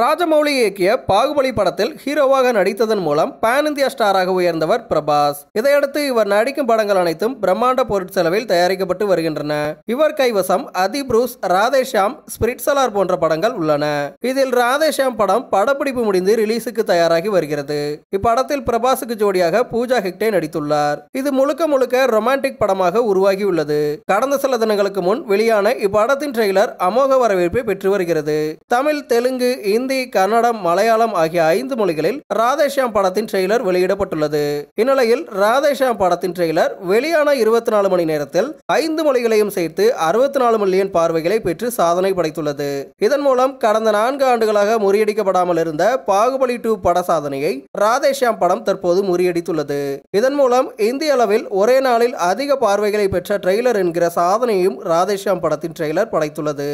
ராஜமௌலி இயக்கிய பாகுபலி படத்தில் ஹீரோவாக நடித்ததன் மூலம் பான் இந்தியா ஸ்டாராக உயர்ந்தவர் பிரபாஸ் இதையடுத்து இவர் நடிக்கும் படங்கள் அனைத்தும் பிரம்மாண்ட பொருட்செலவில் தயாரிக்கப்பட்டு வருகின்றன இவர் கைவசம் அதி புரூஸ் ராதேஷாம் ஸ்பிரிட்சலார் போன்ற படங்கள் உள்ளன இதில் ராதேஷாம் படம் படப்பிடிப்பு முடிந்து ரிலீஸுக்கு தயாராகி வருகிறது இப்படத்தில் பிரபாஸுக்கு ஜோடியாக பூஜா ஹெக்டே நடித்துள்ளார் இது முழுக்க முழுக்க ரொமான்டிக் படமாக உருவாகியுள்ளது கடந்த சில தினங்களுக்கு முன் வெளியான இப்படத்தின் ட்ரெய்லர் அமோக வரவேற்பை பெற்று வருகிறது தமிழ் தெலுங்கு இந்தி கன்னடம் மலையாளம் ஆகிய ஐந்து மொழிகளில் ராதேஷ்யாம் படத்தின் ட்ரெய்லர் வெளியிடப்பட்டுள்ளது இந்நிலையில் ராதேஷ்யாம் படத்தின் ட்ரெய்லர் வெளியான இருபத்தி நாலு மணி நேரத்தில் ஐந்து மொழிகளையும் சேர்த்து அறுபத்தி நாலு மில்லியன் பார்வைகளை பெற்று சாதனை படைத்துள்ளது இதன் மூலம் கடந்த நான்கு ஆண்டுகளாக முறியடிக்கப்படாமல் இருந்த பாகுபலி டூ பட சாதனையை ராதேஷ்யாம் படம் தற்போது முறியடித்துள்ளது இதன் மூலம் இந்திய அளவில் ஒரே நாளில் அதிக பார்வைகளை பெற்ற ட்ரெய்லர் என்கிற சாதனையையும் ராதேஷ்யாம் படத்தின் ட்ரெய்லர் படைத்துள்ளது